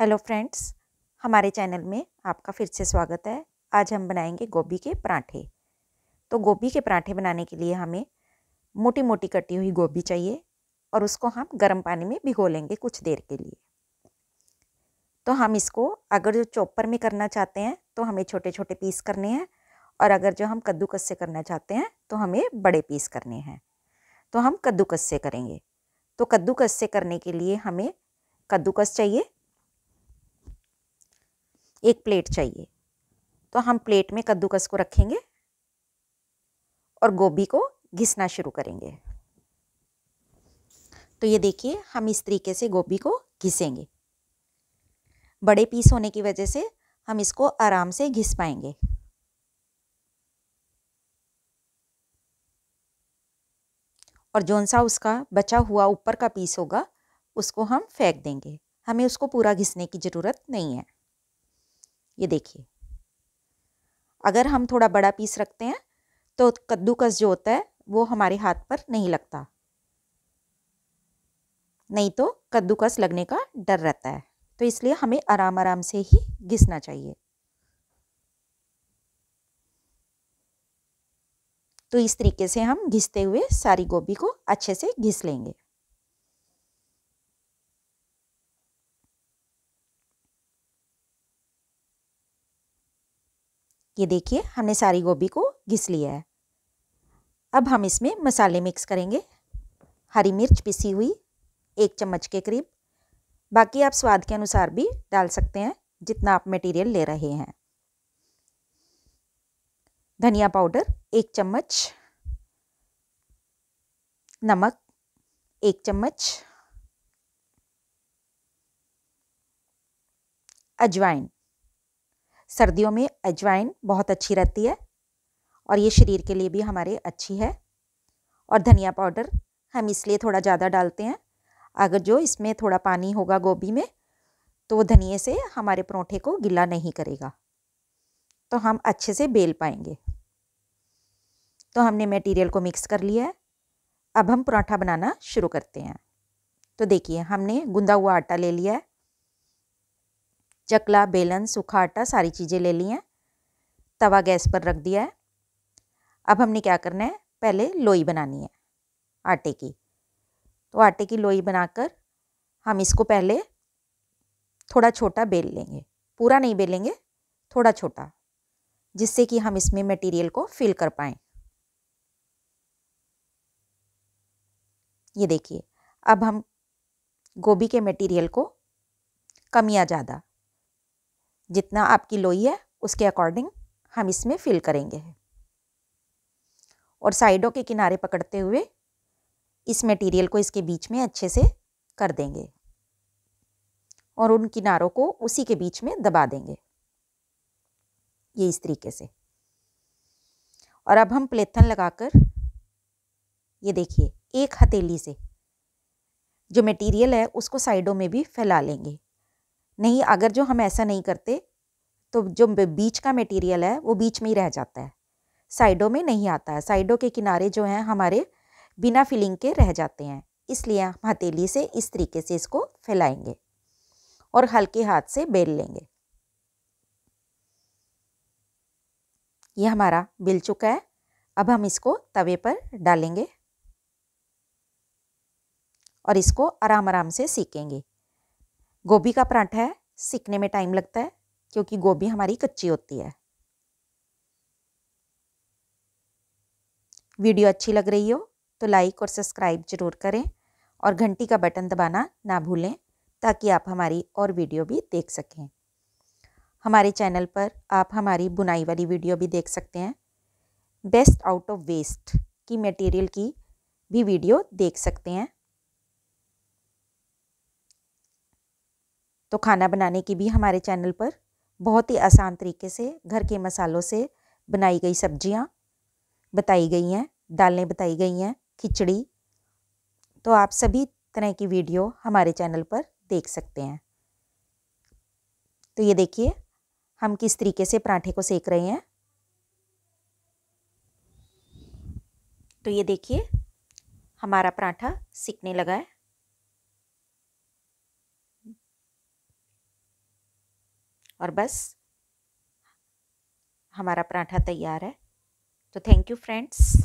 hello friends हमारे channel में आपका फिर से स्वागत है आज हम बनाएंगे गोभी के पराठे तो गोभी के पराठे बनाने के लिए हमें मोटी मोटी कटी हुई गोभी चाहिए और उसको हम गर्म पानी में भिगो लेंगे कुछ देर के लिए तो हम इसको अगर जो चॉपर में करना चाहते हैं तो हमें छोटे छोटे पीस करने हैं और अगर जो हम कद्दूकस से करना चाहते हैं तो हमें बड़े पीस करने हैं तो हम कद्दूकस से करेंगे तो कद्दूकस से करने के लिए हमें कद्दूकस चाहिए एक प्लेट चाहिए तो हम प्लेट में कद्दूकस को रखेंगे और गोभी को घिसना शुरू करेंगे तो ये देखिए हम इस तरीके से गोभी को घिसेंगे बड़े पीस होने की वजह से हम इसको आराम से घिस पाएंगे और जौन सा उसका बचा हुआ ऊपर का पीस होगा उसको हम फेंक देंगे हमें उसको पूरा घिसने की ज़रूरत नहीं है ये देखिए अगर हम थोड़ा बड़ा पीस रखते हैं तो कद्दूकस जो होता है वो हमारे हाथ पर नहीं लगता नहीं तो कद्दूकस लगने का डर रहता है तो इसलिए हमें आराम आराम से ही घिसना चाहिए तो इस तरीके से हम घिसते हुए सारी गोभी को अच्छे से घिस लेंगे ये देखिए हमने सारी गोभी को घिस लिया है अब हम इसमें मसाले मिक्स करेंगे हरी मिर्च पिसी हुई एक चम्मच के करीब बाकी आप स्वाद के अनुसार भी डाल सकते हैं जितना आप मटेरियल ले रहे हैं धनिया पाउडर एक चम्मच नमक एक चम्मच अजवाइन सर्दियों में अजवाइन बहुत अच्छी रहती है और ये शरीर के लिए भी हमारे अच्छी है और धनिया पाउडर हम इसलिए थोड़ा ज़्यादा डालते हैं अगर जो इसमें थोड़ा पानी होगा गोभी में तो वो धनिए से हमारे परोंठे को गिला नहीं करेगा तो हम अच्छे से बेल पाएंगे तो हमने मटेरियल को मिक्स कर लिया है अब हम पराठा बनाना शुरू करते हैं तो देखिए हमने गुंदा हुआ आटा ले लिया है चकला बेलन सूखा आटा सारी चीज़ें ले ली हैं तवा गैस पर रख दिया है अब हमने क्या करना है पहले लोई बनानी है आटे की तो आटे की लोई बनाकर हम इसको पहले थोड़ा छोटा बेल लेंगे पूरा नहीं बेलेंगे थोड़ा छोटा जिससे कि हम इसमें मटेरियल को फिल कर पाएँ ये देखिए अब हम गोभी के मटेरियल को कमियाँ ज़्यादा जितना आपकी लोई है उसके अकॉर्डिंग हम इसमें फिल करेंगे और साइडों के किनारे पकड़ते हुए इस मटेरियल को इसके बीच में अच्छे से कर देंगे और उन किनारों को उसी के बीच में दबा देंगे ये इस तरीके से और अब हम प्लेथन लगाकर ये देखिए एक हथेली से जो मटेरियल है उसको साइडों में भी फैला लेंगे नहीं अगर जो हम ऐसा नहीं करते तो जो बीच का मटेरियल है वो बीच में ही रह जाता है साइडों में नहीं आता है साइडों के किनारे जो हैं हमारे बिना फिलिंग के रह जाते हैं इसलिए हम हथेली से इस तरीके से इसको फैलाएंगे और हल्के हाथ से बेल लेंगे ये हमारा बिल चुका है अब हम इसको तवे पर डालेंगे और इसको आराम आराम से सीखेंगे गोभी का पराठा है सीखने में टाइम लगता है क्योंकि गोभी हमारी कच्ची होती है वीडियो अच्छी लग रही हो तो लाइक और सब्सक्राइब जरूर करें और घंटी का बटन दबाना ना भूलें ताकि आप हमारी और वीडियो भी देख सकें हमारे चैनल पर आप हमारी बुनाई वाली वीडियो भी देख सकते हैं बेस्ट आउट ऑफ वेस्ट की मटेरियल की भी वीडियो देख सकते हैं तो खाना बनाने की भी हमारे चैनल पर बहुत ही आसान तरीके से घर के मसालों से बनाई गई सब्जियाँ बताई गई हैं दालें बताई गई हैं खिचड़ी तो आप सभी तरह की वीडियो हमारे चैनल पर देख सकते हैं तो ये देखिए हम किस तरीके से पराठे को सेक रहे हैं तो ये देखिए हमारा पराठा सिकने लगा है और बस हमारा पराठा तैयार है तो थैंक यू फ्रेंड्स